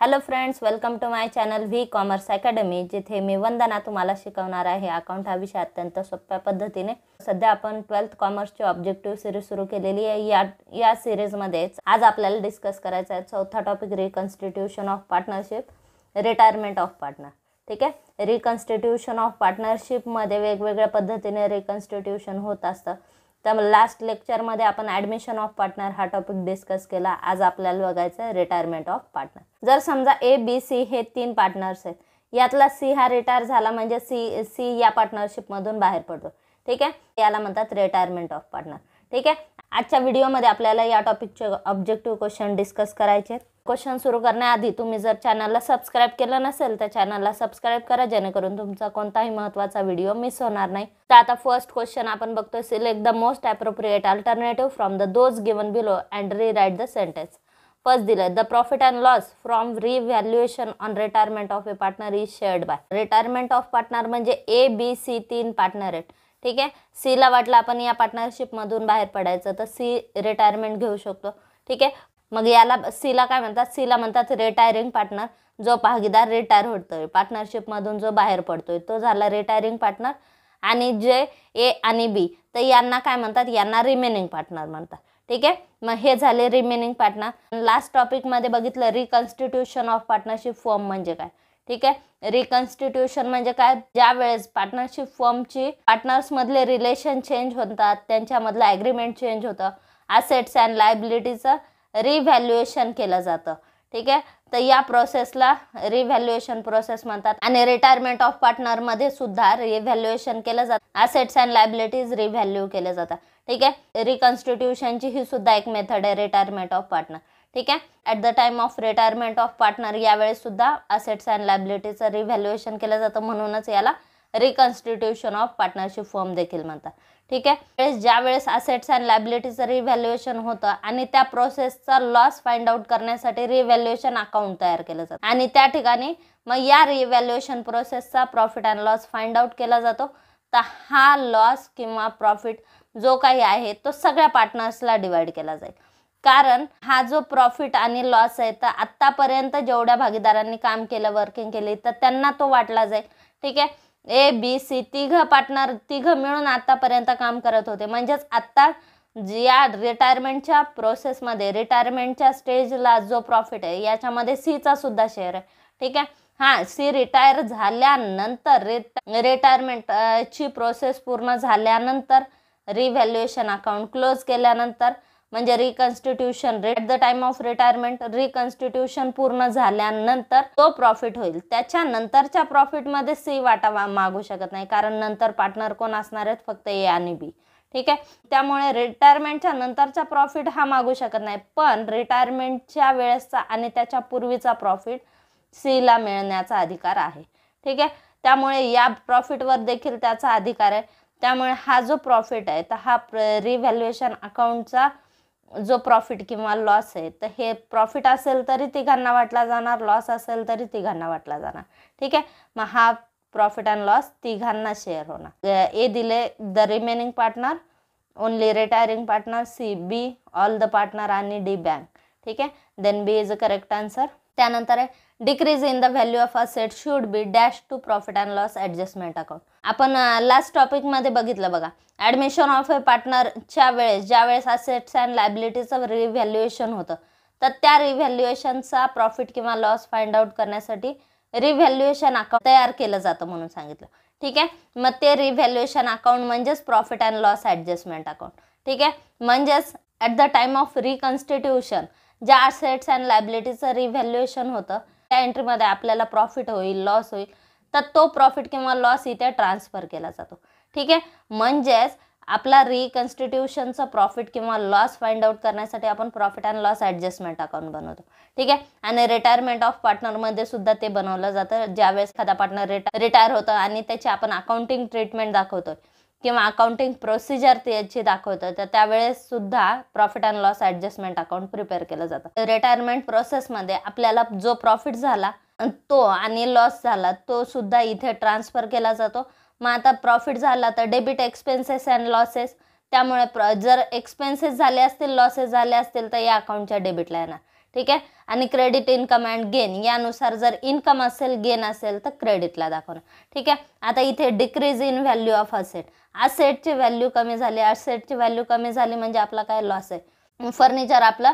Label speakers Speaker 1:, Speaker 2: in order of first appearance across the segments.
Speaker 1: Hello friends welcome to my channel V commerce academy जिथे मी वंदना तुम्हाला शिकवणार आहे अकाउंट हा विषय अत्यंत सोप्या पद्धतीने सध्या आपण ट्वेल्थ कॉमर्सची ऑब्जेक्टिव्ह सिरीज सुरू केलेली आहे या या सिरीजमध्येच आज आपल्याला डिस्कस करायचा आहे चौथा topic reconstitution of partnership retirement of partner ठीक आहे रिकन्स्टिट्यूशन ऑफ पार्टनरशिपमध्ये वेगवेगळ्या पद्धतीने रिकन्स्टिट्यूशन होत असतं तर लास्ट लेक्चरमध्ये आपण ॲडमिशन ऑफ पार्टनर हा टॉपिक डिस्कस केला आज आपल्याला बघायचं आहे रिटायरमेंट ऑफ पार्टनर जर समजा ए बी सी हे तीन पार्टनर्स आहेत यातला सी हा रिटायर झाला म्हणजे सी सी या पार्टनरशिपमधून बाहेर पडतो ठीक आहे याला म्हणतात रिटायरमेंट ऑफ पार्टनर ठीक आहे आजच्या व्हिडिओमध्ये आपल्याला या टॉपिकचे ऑब्जेक्टिव्ह क्वेश्चन डिस्कस करायचे क्वेश्चन सुरू करण्याआधी तुम्ही जर चॅनलला सबस्क्राईब केलं नसेल तर चॅनलला सबस्क्राईब करा जेणेकरून तुमचा कोणताही महत्त्वाचा व्हिडिओ मिस होणार नाही तर आता फर्स्ट क्वेश्चन आपण बघतोय select the most appropriate alternative from the those given below and rewrite the sentence first दिलं the profit and loss from revaluation on retirement of a partner is shared by retirement of partner म्हणजे A B C तीन partner आहेत ठीक आहे सीला वाटलं आपण या पार्टनरशिपमधून बाहेर पडायचं तर सी रिटायरमेंट घेऊ शकतो ठीक आहे मग याला सीला काय म्हणतात सीला म्हणतात रिटायरिंग पार्टनर जो भागीदार रिटायर होतोय पार्टनरशिपमधून जो बाहेर पडतोय तो झाला रिटायरिंग पार्टनर आणि जे ए आणि बी तर यांना काय म्हणतात यांना रिमेनिंग पार्टनर म्हणतात ठीक आहे मग हे झाले रिमेनिंग पार्टनर लास्ट टॉपिकमध्ये बघितलं रिकन्स्टिट्यूशन ऑफ पार्टनरशिप फॉर्म म्हणजे काय ठीक आहे रिकन्स्टिट्यूशन म्हणजे काय ज्या वेळेस पार्टनरशिप पार्टनर्स पार्टनर्समधले रिलेशन चेंज होतात त्यांच्यामधलं ॲग्रीमेंट चेंज होतं असेट्स अँड लायबिलिटीचं रिव्हॅल्युएशन केलं जातं ठीक आहे तर या प्रोसेसला रिव्हॅल्युएशन प्रोसेस म्हणतात आणि रिटायरमेंट ऑफ पार्टनरमध्ये सुद्धा रिव्हॅल्युएशन केलं जातं असेट्स अँड लायबिलिटीज रिव्हॅल्यू केल्या जातात ठीक आहे रिकन्स्टिट्युशनची ही सुद्धा एक मेथड आहे रिटायरमेंट ऑफ पार्टनर ठीक आहे at the time of retirement of partner यावेळेस सुद्धा असेट्स अँड लायबिलिटीचं रिव्हॅल्युएशन केलं जातं म्हणूनच याला रिकन्स्टिट्यूशन ऑफ पार्टनरशिप फॉर्म देखील म्हणतात ठीक आहे ज्या वेळेस असेट्स अँड लायबिलिटीचं रिव्हॅल्युएशन होतं आणि त्या प्रोसेसचा लॉस फाइंड आउट करण्यासाठी रिव्हॅल्युएशन अकाउंट तयार केलं जातं आणि त्या ठिकाणी मग या रिव्हॅल्युएशन प्रोसेसचा profit and loss find out केला जातो तर हा लॉस किंवा प्रॉफिट जो काही आहे तो सगळ्या पार्टनर्सला डिवाइड केला जाईल कारण हा जो प्रॉफिट आणि लॉस आहे तर आत्तापर्यंत जेवढ्या भागीदारांनी काम केलं वर्किंग केली तर त्यांना तो वाटला जाईल ठीक आहे ए बी सी तिघं पार्टनर तिघं मिळून आत्तापर्यंत काम करत होते म्हणजेच आत्ता या रिटायरमेंटच्या प्रोसेसमध्ये रिटायरमेंटच्या स्टेजला जो प्रॉफिट आहे याच्यामध्ये सीचा सुद्धा शेअर आहे ठीक आहे हां सी रिटायर झाल्यानंतर रिटा रिटायरमेंटची प्रोसेस पूर्ण झाल्यानंतर रिव्हॅल्युएशन अकाउंट क्लोज केल्यानंतर म्हणजे reconstitution at the time of retirement reconstitution पूर्ण झाल्यानंतर तो प्रॉफिट होईल त्याच्या नंतरच्या प्रॉफिटमध्ये सी वाटा मागू शकत नाही कारण नंतर पार्टनर कोण असणार आहेत फक्त ए आणि बी ठीक आहे त्यामुळे रिटायरमेंटच्या नंतरचा प्रॉफिट हा मागू शकत नाही पण रिटायरमेंटच्या वेळेसचा आणि त्याच्या पूर्वीचा प्रॉफिट सीला मिळण्याचा अधिकार आहे ठीक आहे त्यामुळे या प्रॉफिटवर देखील त्याचा अधिकार आहे त्यामुळे हा जो प्रॉफिट आहे तर हा रिव्हॅल्युएशन अकाउंटचा जो प्रॉफिट किंवा लॉस आहे तर हे प्रॉफिट असेल तरी तिघांना वाटला जाणार लॉस असेल तरी तिघांना वाटला जाणार ठीक आहे मग हा प्रॉफिट अँड लॉस तिघांना शेअर होणार ए दिले the remaining partner only retiring partner C B all the partner आणि डी बँक ठीक आहे then B is a correct answer त्यानंतर आहे decrease in the value of asset should be dash to profit and loss adjustment account आपण last टॉपिकमध्ये बघितलं बघा admission of ए पार्टनरच्या वेळेस ज्या वेळेस असेट्स अँड लायबिलिटीचं रिव्हॅल्युएशन होतं तर त्या रिव्हॅल्युएशनचा प्रॉफिट किंवा लॉस फाइंड आउट करण्यासाठी रिव्हॅल्युएशन अकाउंट तयार केलं जातं म्हणून सांगितलं ठीक आहे मग ते रिव्हॅल्युएशन अकाउंट म्हणजेच profit and loss adjustment account ठीक आहे म्हणजेच at the time of reconstitution ज्या असेट्स अँड लायबिलिटीचं रिव्हॅल्युएशन होतं त्या एंट्रीमध्ये आपल्याला प्रॉफिट होईल लॉस होईल तर तो प्रॉफिट किंवा लॉस इथे ट्रान्सफर केला जातो ठीक आहे म्हणजेच आपला रिकन्स्टिट्यूशनचा प्रॉफिट किंवा लॉस फाइंड आउट करण्यासाठी आपण profit and loss adjustment account बनवतो ठीक आहे आणि रिटायरमेंट ऑफ पार्टनरमध्ये सुद्धा ते बनवलं जातं ज्यावेळेस एखादा पार्टनर रिटायर होतं आणि त्याची आपण अकाउंटिंग ट्रीटमेंट दाखवतोय किंवा अकाउंटिंग प्रोसिजर याची दाखवतं तर त्यावेळेस सुद्धा profit and loss adjustment account prepare केलं जातं रिटायरमेंट प्रोसेसमध्ये आपल्याला जो प्रॉफिट झाला तो आणि लॉस झाला तो सुद्धा इथे ट्रान्सफर केला जातो मग आता प्रॉफिट झाला तर डेबिट एक्सपेन्सेस अँड लॉसेस त्यामुळे प्र जर एक्सपेन्सेस झाले असतील लॉसेस झाले असतील तर या अकाउंटच्या डेबिटला येणार ठीक आहे आणि क्रेडिट इनकम अँड गेन यानुसार जर इन्कम असेल गेन असेल तर क्रेडिटला दाखवणं ठीक आहे आता इथे decrease in value of asset असेटची व्हॅल्यू कमी झाली असेटची व्हॅल्यू कमी झाली म्हणजे आपला काय लॉस आहे फर्निचर आपलं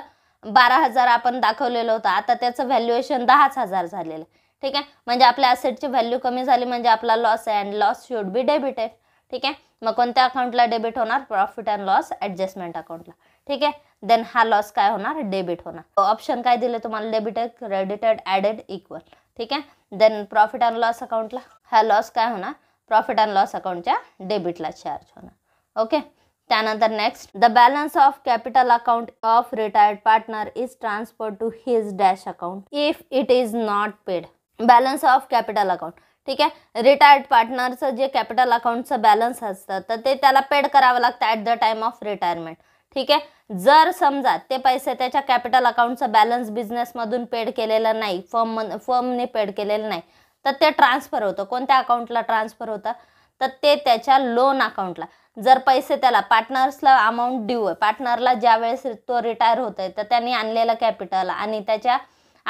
Speaker 1: बारा हजार आपण दाखवलेलं होतं आता त्याचं व्हॅल्युएशन दहाच हजार झालेलं ठीक आहे म्हणजे आपल्या असेटची व्हॅल्यू कमी झाली म्हणजे आपला लॉस आहे and loss should be debited ठीक आहे मग कोणत्या अकाउंटला डेबिट होणार प्रॉफिट अँड लॉस ॲडजस्टमेंट अकाउंटला ठीक आहे देन हा लॉस काय होणार डेबिट होणार ऑप्शन काय दिले तुम्हाला डेबिट क्रेडिटेड ऍडेड इक्वल ठीक आहे देन प्रॉफिट अँड लॉस अकाउंटला हा लॉस काय होणार प्रॉफिट अँड लॉस अकाउंटच्या डेबिटला चार्ज होणार ओके त्यानंतर next the balance of capital account of retired partner is transfer to his dash account if it is not paid balance of capital account ठीक आहे retired पार्टनरचं जे capital अकाउंटचं balance असतं तर ते त्याला पेड करावं लागतं at the time of retirement ठीक आहे जर समजा ते पैसे त्याच्या कॅपिटल अकाउंटचा बॅलन्स बिझनेसमधून पेड केलेला नाही फर्म फर्मने पेड केलेलं नाही तर ते ट्रान्सफर होतं कोणत्या अकाउंटला ट्रान्सफर होतं तर ते त्याच्या लोन अकाउंटला जर पैसे त्याला पार्टनर्सला अमाऊंट ड्यू आहे पार्टनरला ज्या वेळेस तो रिटायर होत आहे तर त्यांनी आणलेलं कॅपिटल आणि त्याच्या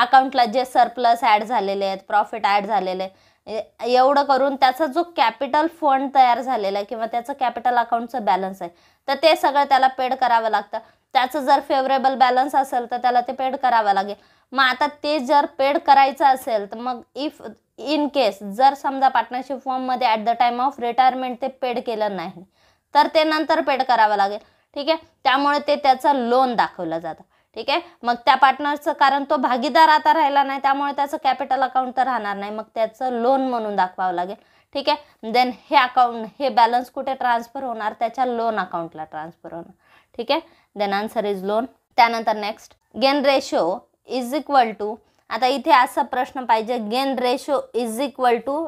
Speaker 1: अकाउंटला जे सरप्लस ॲड झालेले आहेत प्रॉफिट ॲड झालेले आहे म्हणजे एवढं करून त्याचा जो कॅपिटल फंड तयार झालेला आहे किंवा त्याचं कॅपिटल अकाउंटचं बॅलन्स आहे तर ते सगळं त्याला पेड करावं लागतं त्याचं जर फेवरेबल बॅलन्स असेल तर त्याला ते पेड करावं लागेल मग आता ते जर पेड करायचं असेल तर मग इफ इन केस जर समजा पार्टनरशिप फॉर्ममध्ये at the time of retirement ते पेड केलं नाही तर ते नंतर पेड करावं लागेल ठीक आहे त्यामुळे ते त्याचं लोन दाखवलं जातं ठीक आहे मग त्या पार्टनरचं कारण तो भागीदार आता राहिला नाही त्यामुळे त्याचं कॅपिटल अकाउंट तर राहणार नाही मग त्याचं लोन म्हणून दाखवावं लागेल ठीक आहे देन हे अकाउंट हे बॅलन्स कुठे ट्रान्सफर होणार त्याच्या लोन अकाउंटला ट्रान्सफर होणार ठीक आहे देन आन्सर इज लोन त्यानंतर next gain ratio is equal to आता इथे असा प्रश्न पाहिजे gain ratio is equal to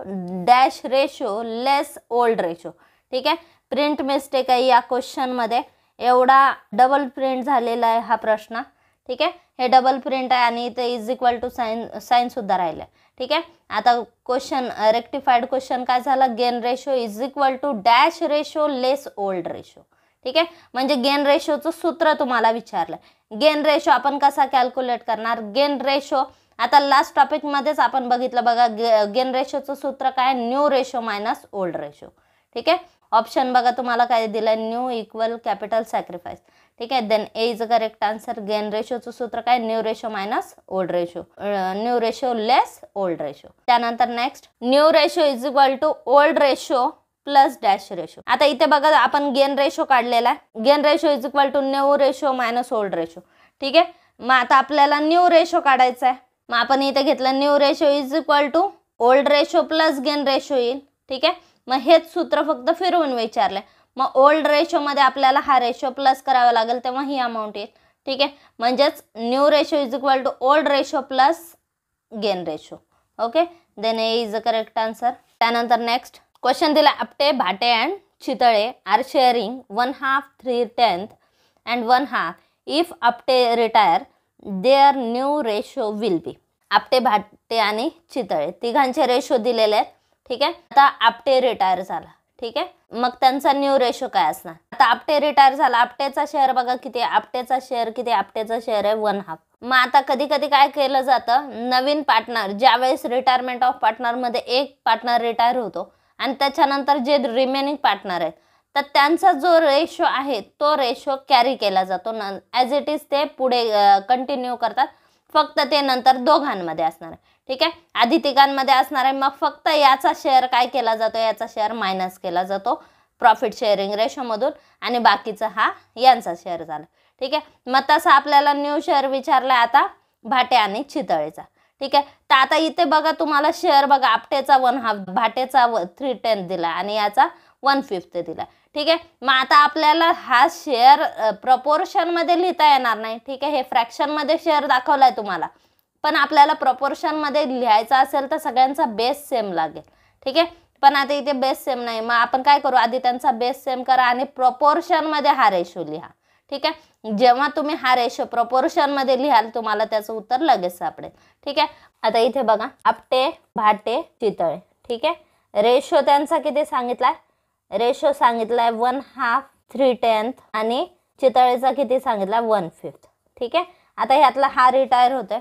Speaker 1: dash ratio less old ratio ठीक आहे प्रिंट मिस्टेक आहे या क्वेश्चनमध्ये एवढा डबल प्रिंट झालेला आहे हा प्रश्न ठीक आहे हे डबल प्रिंट आहे आणि इथे इज इक्वल टू साईन साईनसुद्धा राहिलं आहे ठीक आहे आता क्वेश्चन रेक्टिफाईड क्वेश्चन काय झाला gain ratio is equal to dash ratio less old ratio ठीक आहे म्हणजे गेन रेशोचं सूत्र तुम्हाला विचारलं गेन रेशो आपण कसा कॅल्क्युलेट करणार गेन रेशो आता लास्ट टॉपिकमध्येच आपण बघितलं बघा गे गेन रेशोचं सूत्र काय new ratio minus old ratio ठीक आहे ऑप्शन बघा तुम्हाला काय दिलं न्यू इक्वल कॅपिटल सॅक्रिफाईस ठीक आहे then A is a correct answer gain रेशोचं सूत्र काय new ratio minus old ratio new ratio less old ratio त्यानंतर next new ratio is equal to old ratio plus dash ratio आता इथे बघा आपण गेन रेशो काढलेला आहे gain ratio is equal to new ratio minus old ratio ठीक आहे मग आता आपल्याला न्यू रेशो काढायचा आहे मग आपण इथे घेतला new ratio is equal to old ratio plus gain ratio येईल ठीक आहे मग हेच सूत्र फक्त फिरवून विचारले मग ओल्ड रेशोमध्ये आपल्याला हा रेशो प्लस करावा लागेल तेव्हा ही अमाऊंट येईल ठीक आहे म्हणजेच new ratio is equal to old ratio plus gain ratio okay then A is a correct answer त्यानंतर नेक्स्ट क्वेश्चन दिला Apte Bhate and Chitale are sharing one half three tenth and one half if Apte retire there new ratio will be Apte Bhate आणि चितळे तिघांचे ratio दिलेले आहेत ठीक आहे आता Apte retire झाला ठीक आहे मग त्यांचा न्यू रेशो काय असणार आता आपटे रिटायर झाला आपटेचा शेअर बघा किती आपटेचा शेअर किती आपटेचा शेअर आहे वन हाफ मग आता कधी कधी काय केलं जातं नवीन पार्टनर ज्यावेळेस रिटायरमेंट ऑफ पार्टनर मध्ये एक पार्टनर रिटायर होतो आणि त्याच्यानंतर जे रिमेनिंग पार्टनर आहेत तर त्यांचा जो रेशो आहे तो रेशो कॅरी केला जातो न ॲज इट इज ते पुढे कंटिन्यू करतात फक्त ते नंतर दोघांमध्ये असणार आहे ठीक आहे आधी तिघांमध्ये असणार आहे मग फक्त याचा शेअर काय केला जातो याचा शेअर मायनस केला जातो प्रॉफिट शेअरिंग रेशोमधून आणि बाकीचा हा यांचा शेअर झाला ठीक आहे मग तसा आपल्याला न्यू शेअर विचारला आता भाटे आणि चितळेचा ठीक आहे तर आता इथे बघा तुम्हाला शेअर बघा आपटेचा वन हाफ भाटेचा व थ्री टेन दिला आणि याचा वन फिफ्थ दिला ठीक आहे मग आता आपल्याला हा शेअर प्रपोर्शनमध्ये लिहिता येणार नाही ठीक आहे हे फ्रॅक्शनमध्ये शेअर दाखवला आहे तुम्हाला पण आपल्याला प्रपोर्शनमध्ये लिहायचं असेल तर सगळ्यांचा बेस सेम लागेल ठीक आहे पण आता इथे बेस सेम नाही मग आपण काय करू आधी त्यांचा बेस सेम करा आणि प्रपोर्शनमध्ये हा रेशो लिहा ठीक आहे जेव्हा तुम्ही हा रेशो प्रपोर्शनमध्ये लिहाल तुम्हाला त्याचं उत्तर लगेच सापडेल ठीक आहे आता इथे बघा आपटे भाटे चितळे ठीक आहे रेशो त्यांचा किती सांगितलाय रेशो आहे वन हाफ थ्री टेन्थ आणि चितळेचा किती सांगितला वन फिफ्थ ठीक आहे आता ह्यातला हा रिटायर होतोय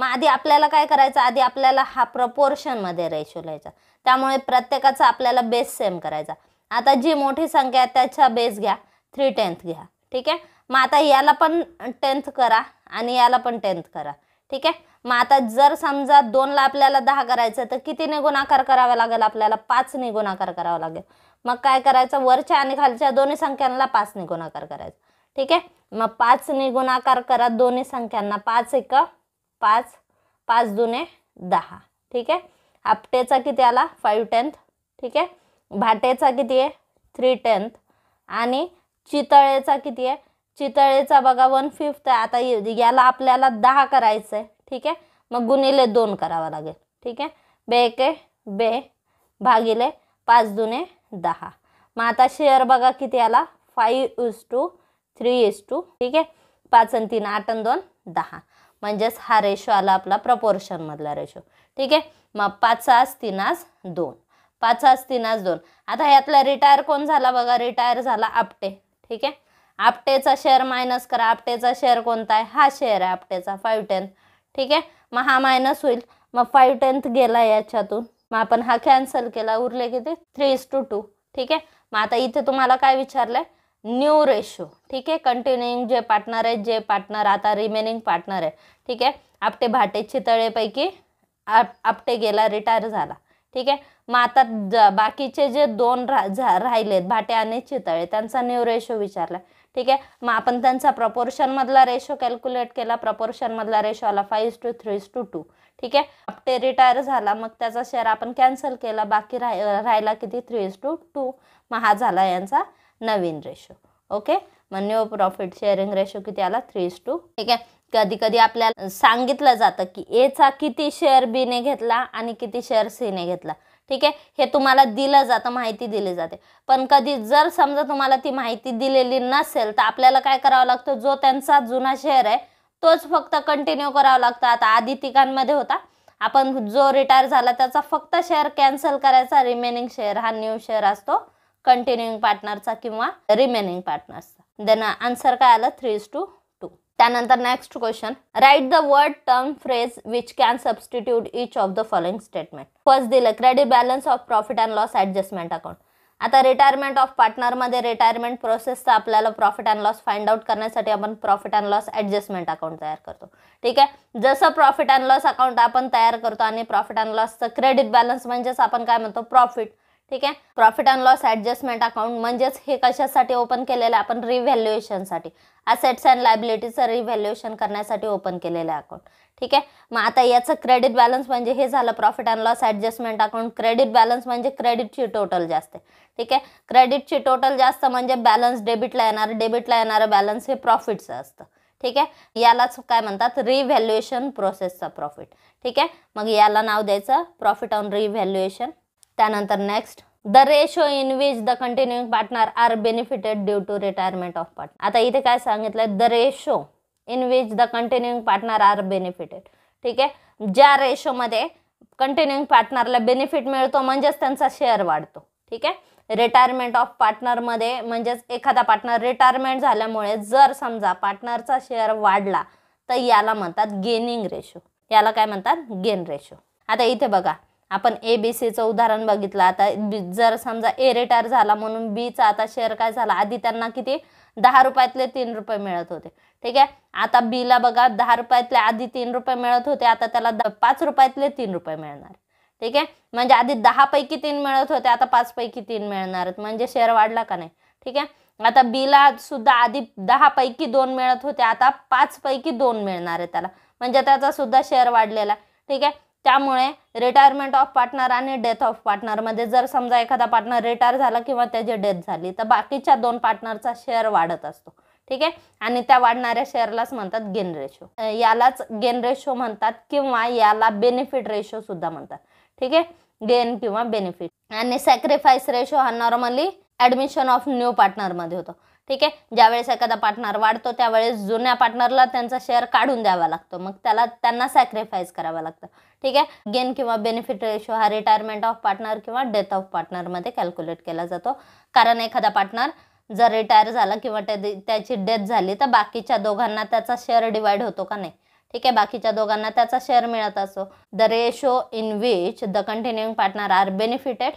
Speaker 1: मग आधी आपल्याला काय करायचं आधी आपल्याला हा प्रपोर्शनमध्ये रेशो लिहायचा त्यामुळे प्रत्येकाचा आपल्याला बेस सेम करायचा आता जी मोठी संख्या आहे त्याचा बेस घ्या थ्री टेन्थ घ्या ठीक आहे मग आता याला पण टेन्थ करा आणि याला पण टेन्थ करा ठीक आहे मग आता जर समजा दोनला आपल्याला दहा करायचं तर कितीने गुणाकार करावा लागेल आपल्याला पाचने गुणाकार करावा लागेल मग काय करायचं वरच्या आणि खालच्या दोन्ही संख्यांना पाचने गुणाकार करायचा ठीक आहे मग पाच गुणाकार करा दोन्ही संख्यांना पाच एक पाच पाच दुने दहा ठीक आहे आपटेचा किती आला फाईव्ह टेन्थ ठीक आहे भाटेचा किती आहे थ्री टेन्थ आणि चितळेचा किती आहे चितळेचा बघा वन फिफ्थ आहे आता याला आपल्याला दहा करायचं आहे ठीक आहे मग गुणिले दोन करावा लागेल ठीक आहे बे के बे भागिले पाच दुने दहा मग आता शेअर बघा किती आला five is to three is to ठीक आहे पाच आणि तीन आठ आणि दोन दहा म्हणजेच हा रेशो आला आपला प्रपोर्शनमधला रेशो ठीक आहे मग तीन तिनास दोन तीन आज दोन आता यातला रिटायर कोण झाला बघा रिटायर झाला आपटे ठीक आहे आपटेचा शेअर मायनस करा आपटेचा शेअर कोणता आहे हा शेअर आहे आपटेचा फाईव्ह टेन्थ ठीक आहे मग हा मायनस होईल मग फाईव्ह टेन्थ गेला याच्यातून मग आपण हा कॅन्सल केला उरले किती थ्री इस टू टू ठीक आहे मग आता इथे तुम्हाला काय विचारलं आहे न्यू रेशो ठीक आहे कंटिन्युईंग जे पार्टनर आहेत जे पार्टनर आता रिमेनिंग पार्टनर आहे ठीक आहे आपटे भाटे चितळेपैकी आप आपटे गेला रिटायर झाला ठीक आहे मग आता बाकीचे जे दोन रा राहिलेत भाटे आणि चितळे त्यांचा न्यू रेशो विचारला ठीक आहे मग आपण त्यांचा प्रपोर्शनमधला रेशो कॅल्क्युलेट केला प्रपोर्शनमधला रेशो आला five to three to two ठीक आहे आपटे रिटायर झाला मग त्याचा शेअर आपण कॅन्सल केला बाकी राह राहिला किती थ्रीज टू टू मग हा झाला यांचा नवीन रेशो ओके मग न्यू प्रॉफिट शेअरिंग रेशो किती आला थ्री टू ठीक आहे कधी कधी आपल्याला सांगितलं जातं की एचा किती शेअर बीने घेतला आणि किती शेअर सीने घेतला ठीक आहे हे तुम्हाला दिलं जातं माहिती दिली जाते पण कधी जर समजा तुम्हाला ती माहिती दिलेली नसेल तर आपल्याला काय करावं लागतं जो त्यांचा जुना शेअर आहे तोच फक्त कंटिन्यू करावा लागतो आता आधी तिघांमध्ये होता आपण जो रिटायर झाला त्याचा फक्त शेअर कॅन्सल करायचा रिमेनिंग शेअर हा न्यू शेअर असतो कंटिन्युइंग पार्टनरचा किंवा रिमेनिंग पार्टनरचा देन आन्सर काय आला थ्री टू टू त्यानंतर next question right the word term phrase which can substitute each of the following statement first दिलं credit balance of profit and loss adjustment account आता retirement of partner मध्ये retirement प्रोसेसचा आपल्याला profit and loss find out करण्यासाठी आपण profit and loss adjustment account तयार करतो ठीक आहे जसं प्रॉफिट अँड लॉस अकाउंट आपण तयार करतो आणि प्रॉफिट अँड लॉसचं क्रेडिट बॅलन्स म्हणजेच आपण काय म्हणतो प्रॉफिट ठीक आहे profit and loss adjustment account म्हणजेच हे कशासाठी ओपन केलेलं आहे आपण रिव्हॅल्युएशनसाठी असेट्स अँड लायबिलिटीचं रिव्हॅल्युएशन करण्यासाठी ओपन केलेलं आहे अकाउंट ठीक आहे मग आता याचं क्रेडिट बॅलन्स म्हणजे हे झालं profit and loss adjustment account credit balance म्हणजे क्रेडिटची टोटल जास्त ठीक आहे क्रेडिटची टोटल जास्त म्हणजे बॅलन्स डेबिटला येणारं डेबिटला येणारं बॅलन्स हे प्रॉफिटचं असतं ठीक आहे यालाच काय म्हणतात रिव्हॅल्युएशन प्रोसेसचा प्रॉफिट ठीक आहे मग याला नाव द्यायचं प्रॉफिट ऑन रिव्हॅल्युएशन त्यानंतर next the ratio in which the continuing partner are benefited due to retirement of partner आता इथे काय सांगितलं the ratio in which the continuing partner are benefited ठीक आहे ज्या रेशोमध्ये कंटिन्यूइंग पार्टनरला बेनिफिट मिळतो म्हणजेच त्यांचा शेअर वाढतो ठीक आहे रिटायरमेंट ऑफ पार्टनरमध्ये म्हणजेच एखादा पार्टनर रिटायरमेंट झाल्यामुळे जर समजा पार्टनरचा शेअर वाढला तर याला म्हणतात गेनिंग रेशो याला काय म्हणतात गेन रेशो आता इथे बघा आपण ए बी सीचं उदाहरण बघितलं आता जर समजा ए रिटायर झाला म्हणून बीचा आता शेअर काय झाला आधी त्यांना किती दहा रुपयातले तीन रुपये मिळत होते ठीक आहे आता बीला बघा दहा रुपयातले आधी तीन रुपये मिळत होते आता त्याला पाच रुपयातले तीन रुपये मिळणार ठीक आहे म्हणजे आधी दहा पैकी तीन मिळत होते आता पाच पैकी तीन मिळणार म्हणजे शेअर वाढला का नाही ठीक आहे आता बीला सुद्धा आधी दहा पैकी दोन मिळत होते आता पाच पैकी दोन मिळणार आहे त्याला म्हणजे त्याचा सुद्धा शेअर वाढलेला ठीक आहे त्यामुळे रिटायरमेंट ऑफ पार्टनर आणि डेथ ऑफ पार्टनरमध्ये जर समजा एखादा पार्टनर रिटायर झाला किंवा त्याची डेथ झाली तर बाकीच्या दोन पार्टनरचा शेअर वाढत असतो ठीक आहे आणि त्या वाढणाऱ्या शेअरलाच म्हणतात गेन रेशो यालाच गेन रेशो म्हणतात किंवा याला बेनिफिट रेशो सुद्धा म्हणतात ठीक आहे गेन किंवा बेनिफिट आणि सॅक्रिफाईस रेशो हा नॉर्मली ऍडमिशन ऑफ न्यू पार्टनरमध्ये होतो ठीक आहे ज्यावेळेस एखादा पार्टनर वाढतो त्यावेळेस जुन्या पार्टनरला त्यांचा शेअर काढून द्यावा लागतो मग त्याला त्यांना सॅक्रिफाईस करावा लागतं ठीक आहे गेन किंवा बेनिफिट रेशो हा रिटायरमेंट ऑफ पार्टनर किंवा डेथ ऑफ पार्टनरमध्ये कॅल्क्युलेट केला जातो कारण एखादा पार्टनर जर रिटायर झाला किंवा त्याची डेथ झाली तर बाकीच्या दोघांना त्याचा शेअर डिवाइड होतो का नाही ठीक आहे बाकीच्या दोघांना त्याचा शेअर मिळत असो the ratio in which the continuing partner are benefited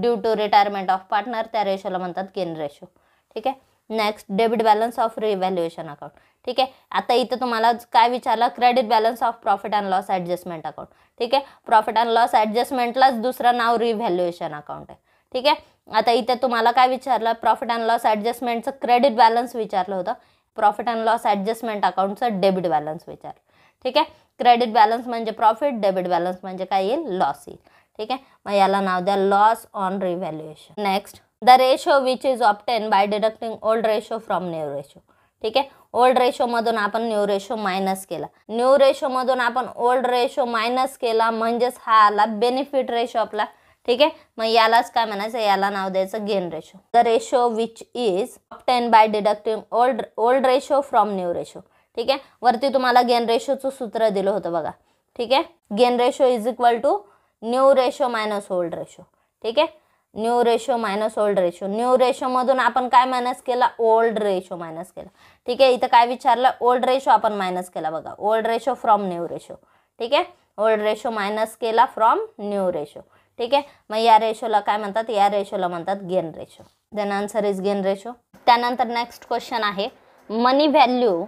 Speaker 1: due to retirement of partner त्या रेशोला म्हणतात गेन रेशो ठीक आहे next debit balance of revaluation account ठीक आहे आता इथे तुम्हाला काय विचारलं credit balance of profit and loss adjustment account ठीक आहे प्रॉफिट अँड लॉस ॲडजस्टमेंटलाच दुसरं नाव रिव्हॅल्युएशन अकाउंट आहे ठीक आहे आता इथे तुम्हाला काय विचारलं प्रॉफिट अँड लॉस ॲडजस्टमेंटचं क्रेडिट बॅलन्स विचारलं होतं प्रॉफिट अँड लॉस ॲडजस्टमेंट अकाउंटचं डेबिट बॅलन्स विचारलं ठीक आहे क्रेडिट बॅलन्स म्हणजे प्रॉफिट डेबिट बॅलन्स म्हणजे काय येईल लॉस येईल ठीक आहे मग याला नाव द्या loss on revaluation next the ratio which is obtain by deducting old ratio from new ratio ठीक आहे ओल्ड रेशोमधून आपण न्यू रेशो मायनस केला न्यू रेशोमधून आपण ओल्ड रेशो मायनस केला म्हणजेच हा आला बेनिफिट रेशो आपला ठीक आहे मग यालाच काय म्हणायचं याला नाव द्यायचं gain ratio the ratio which is obtain by deducting old old ratio from new ratio ठीक आहे वरती तुम्हाला गेन रेशोचं सूत्र दिलं होतं बघा ठीक आहे gain ratio is equal to new ratio minus old ratio ठीक आहे new ratio minus old ratio new रेशोमधून आपण काय मायनस केला ओल्ड रेशो मायनस केला ठीक आहे इथं काय विचारलं ओल्ड रेशो आपण मायनस केला बघा old ratio from new ratio ठीक आहे ओल्ड रेशो मायनस केला फ्रॉम न्यू रेशो ठीक आहे मग या रेशोला काय म्हणतात या रेशोला म्हणतात gain ratio then answer is gain ratio त्यानंतर नेक्स्ट क्वेश्चन आहे money value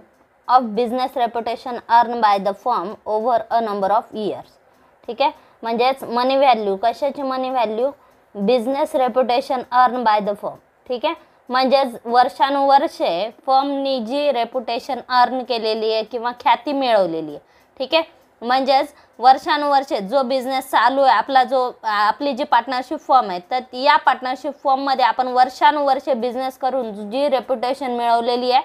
Speaker 1: of business reputation earn by the firm over a number of years ठीक आहे म्हणजेच मनी व्हॅल्यू कशाची money value business reputation earn by the firm ठीक आहे म्हणजेच वर्षानुवर्षे फॉर्मनी जी रेप्युटेशन अर्न केलेली आहे किंवा ख्याती मिळवलेली आहे ठीक आहे म्हणजेच वर्षानुवर्षे जो बिझनेस चालू आहे आपला जो आपली जी पार्टनरशिप फॉर्म आहे तर या पार्टनरशिप फॉर्ममध्ये आपण वर्षानुवर्षे बिझनेस करून जी रेप्युटेशन मिळवलेली आहे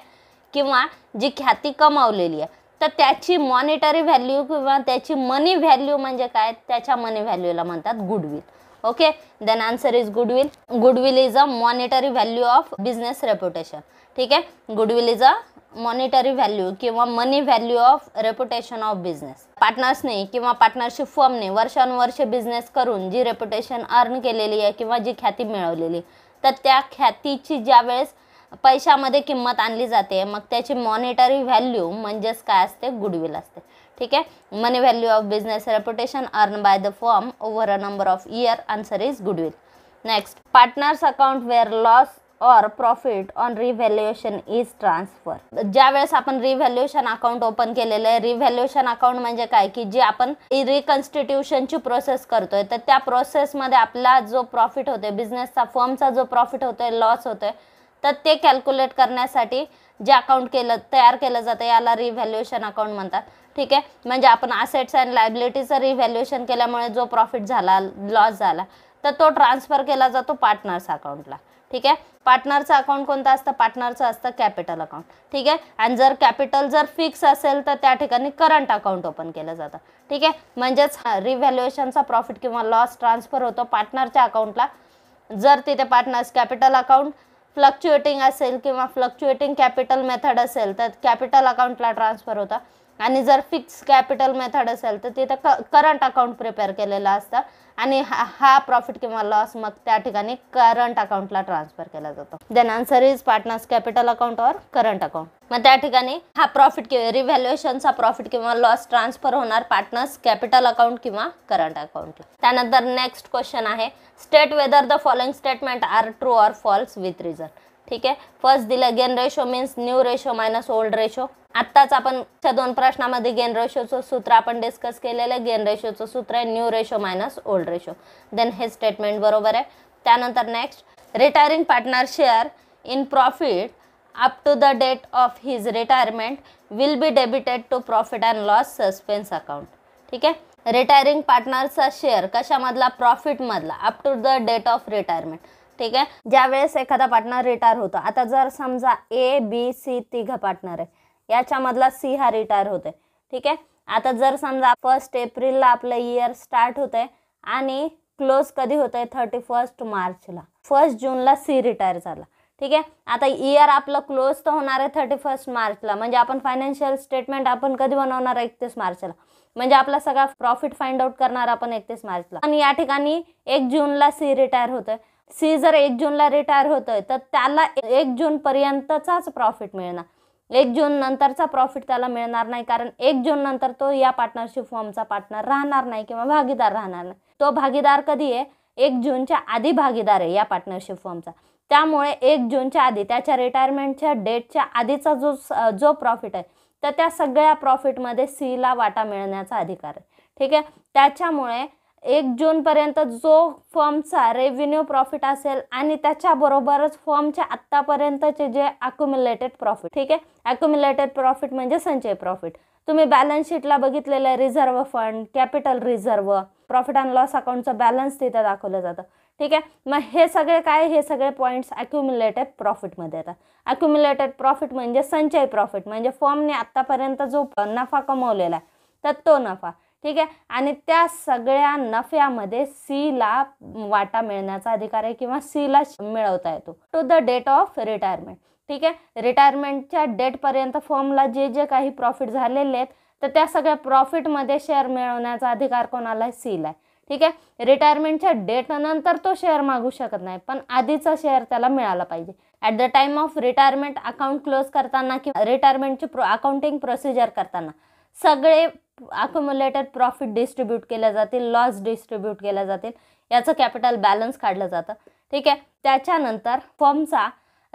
Speaker 1: किंवा जी ख्याती कमावलेली आहे तर त्याची मॉनिटरी व्हॅल्यू किंवा त्याची मनी व्हॅल्यू म्हणजे काय त्याच्या मनी व्हॅल्यूला म्हणतात goodwill okay then answer is goodwill goodwill is a monetary value of business reputation ठीक आहे goodwill is a monetary value किंवा money value of reputation of business पार्टनर्सने किंवा पार्टनरशिप फर्मने वर्षानुवर्ष बिझनेस करून जी रेप्युटेशन अर्न केलेली आहे किंवा जी ख्याती मिळवलेली तर त्या ख्यातीची ज्या वेळेस पैशामध्ये किंमत आणली जाते मग त्याची मॉनिटरी व्हॅल्यू म्हणजेच काय असते गुडविल असते ठीक आहे money value of business reputation earn by the firm over a number of year answer is goodwill next partners account where loss or profit on revaluation is transfer ज्या वेळेस आपण revaluation account open केलेलं आहे revaluation account म्हणजे काय की जे आपण रिकन्स्टिट्यूशनची प्रोसेस करतोय तर त्या प्रोसेसमध्ये आपला जो प्रॉफिट होतोय बिझनेसचा फर्मचा जो प्रॉफिट होतोय लॉस होतोय तर ते कॅल्क्युलेट करण्यासाठी जे अकाउंट केलं तयार केलं जातं याला रिव्हॅल्युएशन अकाउंट म्हणतात ठीक आहे म्हणजे आपण असेट्स अँड लायबिलिटीचं रिव्हॅल्युएशन केल्यामुळे जो प्रॉफिट झाला लॉस झाला तर तो ट्रान्सफर केला जातो पार्टनर्स अकाउंटला ठीक आहे पार्टनरचं अकाउंट कोणतं असतं पार्टनरचं असतं कॅपिटल अकाउंट ठीक आहे आणि जर कॅपिटल जर फिक्स असेल तर त्या ठिकाणी करंट अकाउंट ओपन केलं जातं ठीक आहे म्हणजेच रिव्हॅल्युएशनचा प्रॉफिट किंवा लॉस ट्रान्सफर होतो पार्टनरच्या अकाउंटला जर तिथे पार्टनर्स कॅपिटल अकाउंट फ्लक्च्युएटिंग असेल किंवा फ्लक्च्युएटिंग कॅपिटल मेथड असेल तर कॅपिटल अकाउंटला ट्रान्सफर होतं आणि जर फिक्स कॅपिटल मेथड असेल तर तिथं क करंट अकाउंट प्रिपेअर केलेलं असतं आणि हा हा प्रॉफिट किंवा लॉस मग त्या ठिकाणी करंट अकाउंटला ट्रान्सफर केला जातो then answer is partners capital account or current account मग त्या ठिकाणी हा प्रॉफिट किंवा रिव्हॅल्युएशनचा प्रॉफिट किंवा लॉस ट्रान्सफर होणार पार्टनर्स कॅपिटल अकाउंट किंवा करंट अकाउंटला त्यानंतर नेक्स्ट क्वेश्चन आहे state whether the following statement are true or false with reason ठीक आहे फर्स्ट दिलं gain ratio means new ratio minus old ratio आत्ताच आपण दोन प्रश्नामध्ये गेन रेशोचं सूत्र आपण डिस्कस केलेलं आहे गेन रेशोचं सूत्र आहे new ratio minus old ratio then हे स्टेटमेंट बरोबर आहे त्यानंतर next retiring partner share in profit up to the date of his retirement will be debited to profit and loss suspense account ठीक आहे रिटायरिंग पार्टनरचा शेअर कशामधला प्रॉफिटमधला up to the date of retirement ठीक आहे ज्या वेळेस एखादा पार्टनर रिटायर होतो आता जर समजा ए बी सी तिघ पार्टनर आहे याच्यामधला सी हा रिटायर होतोय ठीक आहे आता जर समजा फर्स्ट एप्रिलला आपलं इयर स्टार्ट होतंय आणि क्लोज कधी होतंय थर्टी फर्स्ट मार्चला फर्स्ट जूनला सी रिटायर झाला ठीक आहे आता इयर आपलं क्लोज तर होणार आहे थर्टी फर्स्ट मार्चला म्हणजे आपण फायनान्शियल स्टेटमेंट आपण कधी बनवणार आहे एकतीस मार्चला म्हणजे आपला सगळा प्रॉफिट फाइंड आउट करणार आपण एकतीस मार्चला आणि या ठिकाणी एक जूनला सी रिटायर होतोय सी जर एक जूनला रिटायर होतोय तर त्याला एक जून पर्यंतचाच प्रॉफिट मिळणार एक जून नंतरचा प्रॉफिट त्याला मिळणार नाही कारण एक जून नंतर तो या पार्टनरशिप फॉर्मचा पार्टनर राहणार नाही किंवा भागीदार राहणार नाही तो भागीदार कधी आहे एक जूनच्या आधी भागीदार आहे या पार्टनरशिप फॉर्मचा त्यामुळे एक जूनच्या आधी त्याच्या रिटायरमेंटच्या डेटच्या आधीचा जो जो प्रॉफिट आहे तर त्या सगळ्या प्रॉफिटमध्ये सीला वाटा मिळण्याचा अधिकार आहे ठीक आहे त्याच्यामुळे एक जूनपर्यंत जो फॉर्मचा रेव्हेन्यू प्रॉफिट असेल आणि त्याच्याबरोबरच फॉर्मच्या आत्तापर्यंतचे जे अक्युम्युलेटेड प्रॉफिट ठीक आहे अक्युम्युलेटेड प्रॉफिट म्हणजे संचय प्रॉफिट तुम्ही बॅलन्स शीटला बघितलेलं reserve fund capital reserve profit and loss अकाउंटचं बॅलन्स तिथे दाखवलं जातं ठीक आहे मग हे सगळे काय हे सगळे पॉईंट्स अक्युम्युलेटेड प्रॉफिटमध्ये येतात अक्युम्युलेटेड प्रॉफिट म्हणजे संचय प्रॉफिट म्हणजे फॉर्मने आत्तापर्यंत जो नफा कमवलेला आहे तर तो नफा ठीक आहे आणि त्या सगळ्या नफ्यामध्ये सीला वाटा मिळण्याचा अधिकार आहे किंवा सीला मिळवता येतो to the date of retirement ठीक आहे रिटायरमेंटच्या डेटपर्यंत फॉर्मला जे जे काही प्रॉफिट झालेले आहेत तर त्या सगळ्या प्रॉफिटमध्ये शेअर मिळवण्याचा अधिकार कोणाला आहे सीला आहे ठीक आहे रिटायरमेंटच्या डेटनंतर तो शेअर मागू शकत नाही पण आधीचा शेअर त्याला मिळाला पाहिजे at the time of retirement account close करताना किंवा रिटायरमेंटची प्रो अकाउंटिंग प्रोसिजर करताना सगळे अक्युम्युलेटेड प्रॉफिट डिस्ट्रीब्यूट केल्या जातील लॉस डिस्ट्रीब्यूट केल्या जातील याचं कॅपिटल बॅलन्स काढलं जातं ठीक आहे त्याच्यानंतर फर्मचा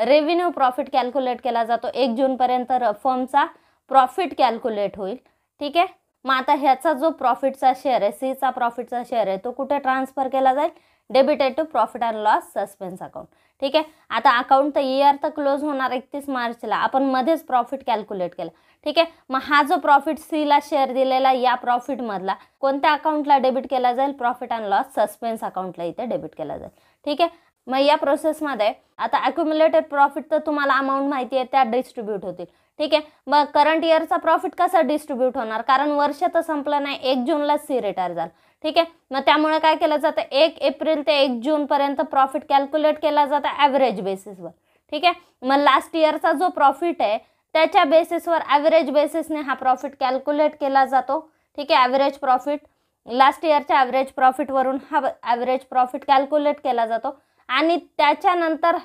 Speaker 1: रेव्हेन्यू प्रॉफिट कॅल्क्युलेट केला जातो एक जूनपर्यंत फर्मचा प्रॉफिट कॅल्क्युलेट होईल ठीक आहे मग आता ह्याचा जो प्रॉफिटचा शेअर आहे सीचा प्रॉफिटचा शेअर आहे तो कुठे ट्रान्सफर केला जाईल debited to profit and loss suspense account ठीक आहे आता अकाउंट तर इयर तर क्लोज होणार एकतीस मार्चला आपण मध्येच प्रॉफिट कॅल्क्युलेट केला ठीक आहे मग हा जो प्रॉफिट सीला शेअर दिलेला या प्रॉफिटमधला कोणत्या अकाउंटला डेबिट केला जाईल प्रॉफिट अँड लॉस सस्पेन्स अकाउंटला इथे डेबिट केला जाईल ठीक आहे मग या प्रोसेसमध्ये आता अक्युम्युलेटेड प्रॉफिट तर तुम्हाला अमाऊंट माहिती आहे त्या डिस्ट्रीब्यूट होतील ठीक आहे मग करंट इयरचा प्रॉफिट कसा डिस्ट्रीब्यूट होणार कारण वर्ष तर संपलं नाही एक जूनला सी रिटायर झालं ठीक आहे मग त्यामुळे काय केलं जातं एक एप्रिल ते एक जूनपर्यंत प्रॉफिट कॅल्क्युलेट केला जातं ॲव्हरेज बेसिसवर ठीक आहे मग लास्ट इयरचा जो प्रॉफिट आहे त्याच्या बेसिसवर ॲव्हरेज बेसिसने हा प्रॉफिट कॅल्क्युलेट केला जातो ठीक आहे ॲव्हरेज प्रॉफिट लास्ट इयरच्या ॲव्हरेज प्रॉफिटवरून हा ॲव्हरेज प्रॉफिट कॅल्क्युलेट केला जातो आणि त्याच्यानंतर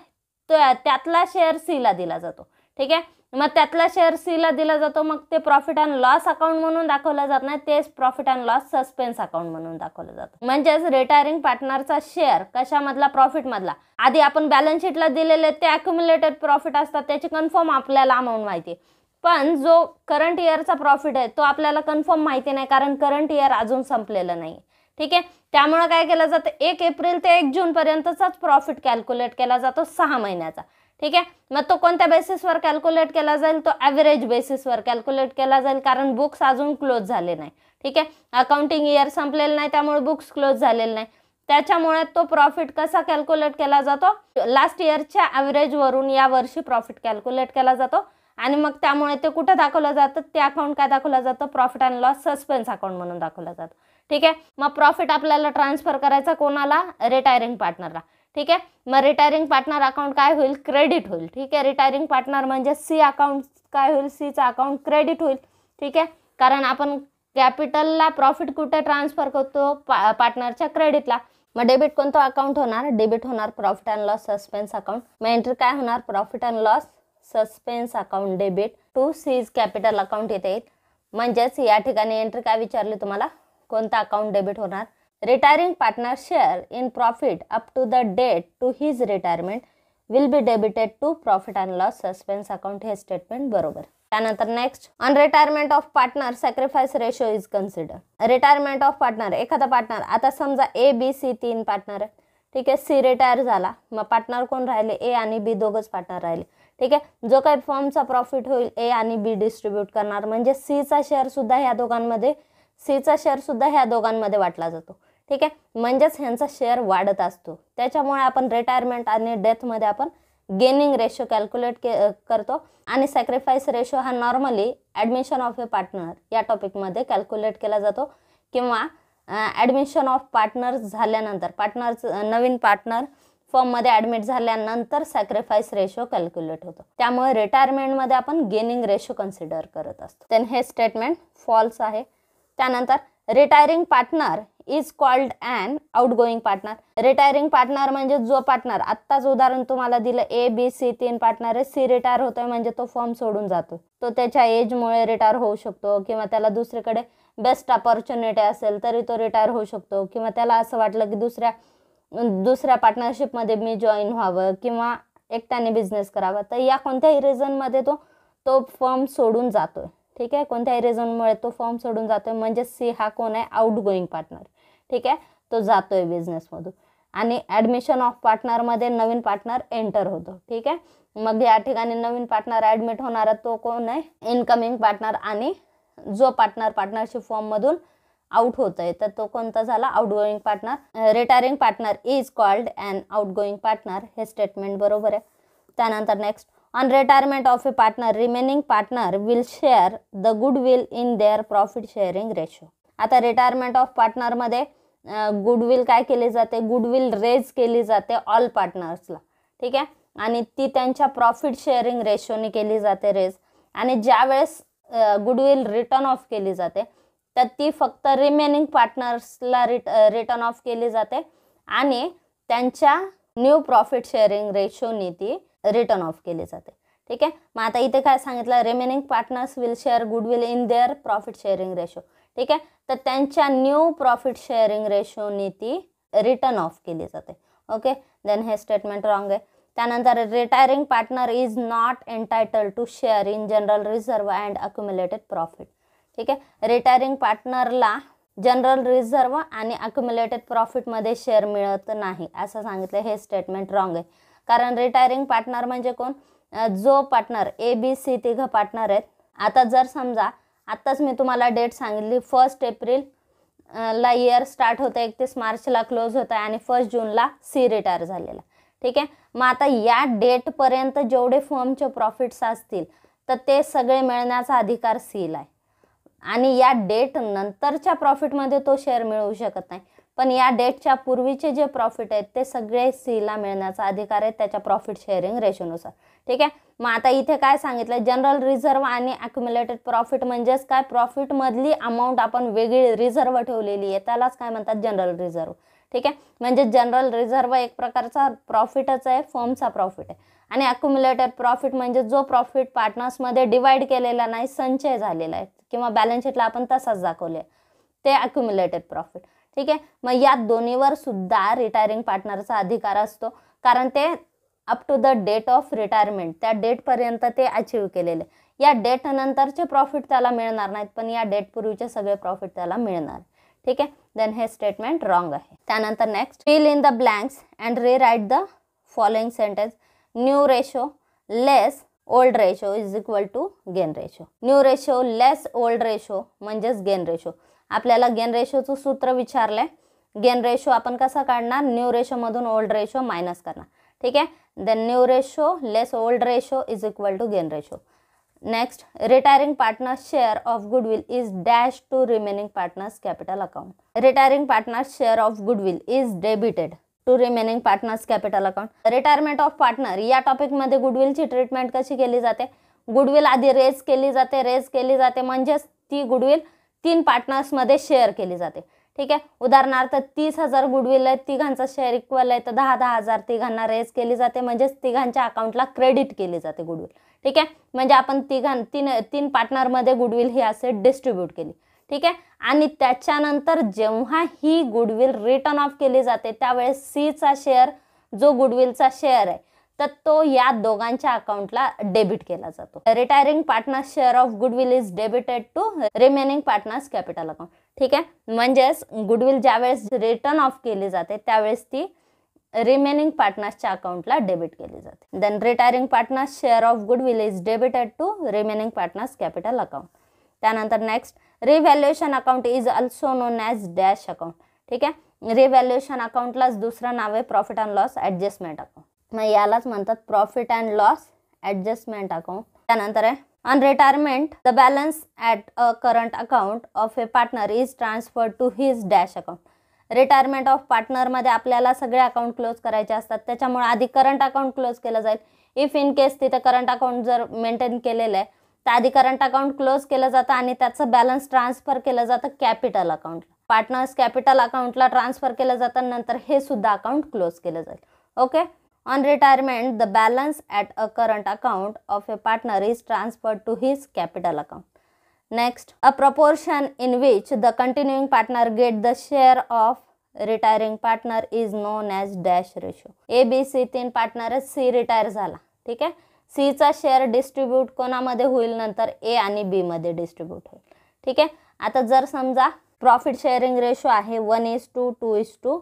Speaker 1: त्यातला शेअर सीला दिला जातो ठीक आहे मग त्यातला शेअर सीला दिला जातो मग ते प्रॉफिट अँड लॉस अकाउंट म्हणून दाखवलं जात नाही तेच profit and loss suspense account म्हणून दाखवलं जातं म्हणजेच रिटायरिंग पार्टनरचा शेअर कशामधला प्रॉफिटमधला आधी आपण बॅलन्स शीटला दिलेले ते अक्युम्युलेटेड प्रॉफिट असतात त्याची कन्फर्म आपल्याला अमाऊंट माहिती पण जो करंट इयरचा प्रॉफिट आहे तो आपल्याला कन्फर्म माहिती नाही कारण करंट इयर अजून संपलेलं नाही ठीक आहे त्यामुळं काय केलं जातं एक एप्रिल ते एक जूनपर्यंतचाच प्रॉफिट कॅल्क्युलेट केला जातो सहा महिन्याचा ठीक आहे मग तो कोणत्या बेसिसवर कॅल्क्युलेट केला जाईल तो ॲव्हरेज बेसिसवर कॅल्क्युलेट केला जाईल कारण बुक्स अजून क्लोज झाले नाही ठीक आहे अकाउंटिंग इयर संपलेलं नाही त्यामुळे बुक्स क्लोज झालेलं नाही त्याच्यामुळे तो प्रॉफिट कसा कॅल्क्युलेट केला जातो लास्ट इयरच्या ॲव्हरेजवरून या वर्षी प्रॉफिट कॅल्क्युलेट केला जातो आणि मग त्यामुळे ते कुठं दाखवलं जातं ते अकाउंट काय दाखवलं जातं profit and loss suspense account म्हणून दाखवलं जातं ठीक आहे मग प्रॉफिट आपल्याला ट्रान्सफर करायचा कोणाला रिटायरिंग पार्टनरला ठीक आहे मग रिटायरिंग पार्टनर अकाउंट काय होईल क्रेडिट होईल ठीक आहे रिटायरिंग पार्टनर म्हणजे सी अकाउंट काय होईल सीचा अकाउंट क्रेडिट होईल ठीक आहे कारण आपण कॅपिटलला प्रॉफिट कुठे ट्रान्सफर करतो पा पार्टनरच्या क्रेडिटला मग डेबिट कोणतं अकाउंट होणार डेबिट होणार profit and loss suspense account मग एंट्री काय होणार profit and loss suspense account debit to C's capital account येते म्हणजेच या ठिकाणी एंट्री काय विचारली तुम्हाला कोणता अकाउंट डेबिट होणार retiring partner share in profit up to the date to his retirement will be debited to profit and loss suspense account हे स्टेटमेंट बरोबर त्यानंतर next on retirement of partner sacrifice ratio is consider retirement of partner एखादा partner आता समजा ए B C तीन partner आहे ठीक आहे सी रिटायर झाला मग पार्टनर कोण राहिले ए आणि बी दोघंच पार्टनर राहिले ठीक आहे जो काही फॉर्मचा प्रॉफिट होईल ए आणि बी डिस्ट्रीब्यूट करणार म्हणजे सीचा शेअरसुद्धा ह्या दोघांमध्ये सीचा शेअरसुद्धा ह्या दोघांमध्ये वाटला जातो ठीक आहे म्हणजेच ह्यांचा शेअर वाढत असतो त्याच्यामुळे आपण रिटायरमेंट आणि डेथमध्ये आपण गेनिंग रेशो कॅल्क्युलेट के करतो आणि सॅक्रिफाईस रेशो हा normally admission of a partner या टॉपिकमध्ये कॅल्क्युलेट केला जातो किंवा ॲडमिशन ऑफ पार्टनर झाल्यानंतर पार्टनरच नवीन पार्टनर फॉर्ममध्ये ॲडमिट झाल्यानंतर सॅक्रिफाईस रेशो कॅल्क्युलेट होतो त्यामुळे रिटायरमेंटमध्ये आपण गेनिंग रेशो कन्सिडर करत असतो तर हे स्टेटमेंट फॉल्स आहे त्यानंतर retiring partner is called and outgoing partner retiring partner म्हणजे जो पार्टनर आत्ताच उदाहरण तुम्हाला दिलं ए बी सी तीन पार्टनर आहे सी रिटायर होतोय म्हणजे तो फॉर्म सोडून जातो तो त्याच्या एजमुळे रिटायर होऊ शकतो किंवा त्याला दुसरीकडे बेस्ट ऑपॉर्च्युनिटी असेल तरी तो रिटायर होऊ शकतो किंवा त्याला असं वाटलं की दुसऱ्या दुसऱ्या पार्टनरशिपमध्ये मी जॉईन व्हावं किंवा एकट्याने बिझनेस करावा तर या कोणत्याही रिझनमध्ये तो तो फॉर्म सोडून जातो ठीक आहे कोणत्याही रिझनमुळे तो फॉर्म सोडून जातो म्हणजे सी हा कोण आहे आउट गोईंग पार्टनर ठीक आहे तो जातोय बिझनेसमधून आणि ॲडमिशन ऑफ पार्टनरमध्ये नवीन पार्टनर एंटर होतो ठीक आहे मग या ठिकाणी नवीन पार्टनर ॲडमिट होणार तो कोण आहे इनकमिंग पार्टनर आणि जो पार्टनर पार्टनरशिप फॉर्ममधून आउट होत आहे तर तो कोणता झाला outgoing partner retiring partner is called and outgoing partner हे स्टेटमेंट बरोबर आहे त्यानंतर next on retirement of a partner remaining partner will share the goodwill in their profit sharing ratio आता रिटायरमेंट ऑफ पार्टनरमध्ये गुडविल काय केली जाते goodwill raise केली जाते ऑल पार्टनर्सला ठीक आहे आणि ती त्यांच्या प्रॉफिट शेअरिंग रेशोने केली जाते रेज आणि ज्या वेळेस गुडविल रिटर्न ऑफ केली जाते तर ती फक्त रिमेनिंग पार्टनर्सला रिट रिटर्न ऑफ केली जाते आणि त्यांच्या न्यू प्रॉफिट शेअरिंग रेशोने ती रिटर्न ऑफ केली जाते ठीक आहे मग आता इथे काय सांगितलं remaining partners will share goodwill in their profit sharing ratio ठीक आहे तर त्यांच्या न्यू प्रॉफिट शेअरिंग रेशोने ती रिटर्न ऑफ केली जाते ओके देन हे स्टेटमेंट रॉंग आहे त्यानंतर retiring partner is not entitle to share in general reserve and accumulated profit ठीक आहे रिटायरिंग पार्टनरला जनरल रिझर्व आणि अक्युम्युलेटेड प्रॉफिटमध्ये शेअर मिळत नाही असं सांगितलं हे स्टेटमेंट रॉंग आहे कारण रिटायरिंग पार्टनर म्हणजे कोण जो पार्टनर ए बी सी तिघं पार्टनर आहेत आता जर समजा आत्ताच मी तुम्हाला डेट सांगितली फर्स्ट एप्रिल ला इयर स्टार्ट होतं एकतीस मार्चला क्लोज आहे आणि फर्स्ट जूनला सी रिटायर झालेला ठीक आहे मग आता या डेटपर्यंत जेवढे फर्मचे प्रॉफिट्स असतील तर ते सगळे मिळण्याचा अधिकार सीला आहे आणि या डेट नंतरच्या प्रॉफिटमध्ये तो शेअर मिळवू शकत नाही पण या डेटच्या पूर्वीचे जे प्रॉफिट आहेत ते सगळे सीला मिळण्याचा अधिकार आहे त्याच्या प्रॉफिट शेअरिंग रेशोनुसार ठीक आहे मग आता इथे काय सांगितलं जनरल रिझर्व आणि अक्युम्युलेटेड प्रॉफिट म्हणजेच काय प्रॉफिटमधली अमाऊंट आपण वेगळी रिझर्व ठेवलेली आहे त्यालाच काय म्हणतात जनरल रिझर्व ठीक आहे म्हणजे जनरल रिझर्व एक प्रकारचा प्रॉफिटच आहे फर्मचा प्रॉफिट आहे आणि अक्युम्युलेटेड प्रॉफिट म्हणजे जो प्रॉफिट पार्टनर्समध्ये डिवाइड केलेला नाही संचय झालेला आहे किंवा बॅलन्स शीटला आपण तसाच दाखवले ते अक्युम्युलेटेड प्रॉफिट ठीक आहे मग या दोन्हीवर सुद्धा रिटायरिंग पार्टनरचा अधिकार असतो कारण ते up to the date of retirement त्या डेटपर्यंत ते अचीव केलेले या डेट नंतरचे प्रॉफिट त्याला मिळणार नाहीत पण या डेटपूर्वीचे सगळे प्रॉफिट त्याला मिळणार ठीक आहे देन हे स्टेटमेंट रॉंग आहे त्यानंतर next fill in the blanks and rewrite the following sentence new ratio less old ratio is equal to gain ratio new ratio less old ratio म्हणजेच गेन रेशो आपल्याला gain रेशोचं सूत्र विचारलंय gain ratio आपण कसा काढणार न्यू रेशोमधून old ratio minus करणार ठीक आहे then new ratio less old ratio is equal to gain ratio next retiring partners share of goodwill is dash to remaining partners capital account retiring partners share of goodwill is debited to remaining partners capital account retirement of partner या टॉपिकमध्ये गुडविलची treatment कशी केली जाते goodwill आधी raise केली जाते raise केली जाते म्हणजेच ती गुडविल तीन पार्टनर्समध्ये शेअर केली जाते ठीक आहे उदाहरणार्थ तीस हजार गुडविल आहे तिघांचा शेअर इक्वल आहे तर दहा दहा हजार तिघांना रेज केली जाते म्हणजेच तिघांच्या अकाउंटला क्रेडिट केली जाते गुडविल ठीक आहे म्हणजे आपण तिघां तीन तीन पार्टनरमध्ये गुडविल ही असे डिस्ट्रीब्यूट केली ठीक आहे आणि त्याच्यानंतर जेव्हा ही गुडविल रिटर्न ऑफ केली जाते त्यावेळेस सीचा शेअर जो गुडविलचा शेअर आहे तर तो या दोघांच्या अकाउंटला डेबिट केला जातो retiring partner share of goodwill is debited to remaining partners capital account ठीक आहे म्हणजेच गुडविल ज्यावेळेस रिटर्न ऑफ केली जाते त्यावेळेस ती रिमेनिंग पार्टनर्सच्या अकाउंटला डेबिट केली जाते then retiring partners share of goodwill is debited to remaining partners capital account त्यानंतर next revaluation account is also known as dash account ठीक आहे रिव्हॅल्युएशन अकाउंटलाच दुसरं नाव आहे profit and loss adjustment account मग यालाच म्हणतात profit and loss adjustment account त्यानंतर आहे on retirement the balance at a current account of a partner is transfer to his dash account retirement of पार्टनरमध्ये आपल्याला सगळे अकाउंट क्लोज करायचे असतात त्याच्यामुळे आधी करंट अकाउंट क्लोज केलं जाईल इफ इन केस तिथे करंट अकाउंट जर मेंटेन केलेलं आहे तर आधी करंट अकाउंट क्लोज केलं जातं आणि त्याचं बॅलन्स ट्रान्सफर केलं जातं कॅपिटल अकाउंटला पार्टनर्स कॅपिटल अकाउंटला ट्रान्सफर केलं जातं नंतर हे सुद्धा अकाउंट क्लोज केलं जाईल okay On retirement, the balance at a current account of a partner is transferred to his capital account. Next, a proportion in which the continuing partner get the share of retiring partner is known as dash ratio. A B C तीन partner C retire झाला ठीक आहे सीचा share distribute कोणामध्ये होईल नंतर ए आणि बीमध्ये डिस्ट्रीब्यूट होईल ठीक आहे आता जर समजा प्रॉफिट शेअरिंग रेशो आहे one is to two is to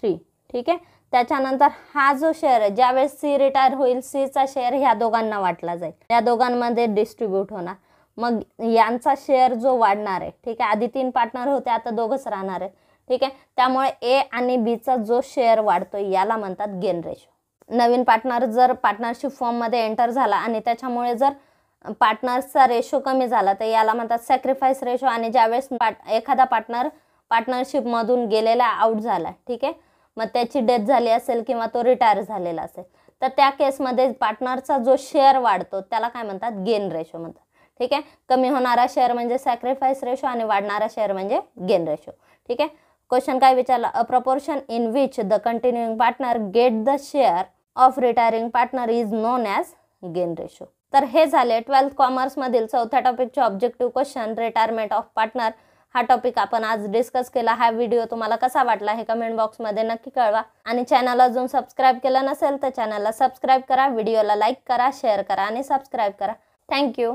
Speaker 1: three ठीक आहे त्याच्यानंतर हा जो शेअर आहे ज्यावेळेस सी रिटायर होईल सीचा शेअर ह्या दोघांना वाटला जाईल या दोघांमध्ये डिस्ट्रीब्यूट होणार मग यांचा शेअर जो वाढणार आहे ठीक आहे आधी तीन पार्टनर होते आता दोघंच राहणार आहे ठीक आहे त्यामुळे ए आणि बीचा जो शेअर वाढतो याला म्हणतात गेन रेशो नवीन पार्टनर जर पार्टनरशिप फॉर्ममध्ये एंटर झाला आणि त्याच्यामुळे जर पार्टनर्सचा रेशो कमी झाला तर याला म्हणतात सॅक्रिफाईस रेशो आणि ज्यावेळेस पार्ट एखादा पार्टनर पार्टनरशिपमधून गेलेला आउट झाला ठीक आहे मग त्याची डेथ झाली असेल किंवा तो रिटायर झालेला असेल तर त्या केसमध्ये पार्टनरचा जो शेअर वाढतो त्याला काय म्हणतात गेन रेशो म्हणतात ठीक आहे कमी होणारा शेअर म्हणजे सॅक्रिफाईस रेशो आणि वाढणारा शेअर म्हणजे गेन रेशो ठीक आहे क्वेश्चन काय विचारला a proportion in which the continuing partner get the share of retiring partner is known as gain ratio तर हे झाले ट्वेल्थ कॉमर्समधील चौथ्या टॉपिकचे objective question retirement of partner हा टॉपिक आपण आज डिस्कस केला हा व्हिडिओ तुम्हाला कसा वाटला हे कमेंट बॉक्समध्ये नक्की कळवा आणि चॅनल अजून सबस्क्राईब केलं नसेल तर चॅनलला सबस्क्राईब करा व्हिडिओला लाईक करा शेअर करा आणि सबस्क्राईब करा थँक्यू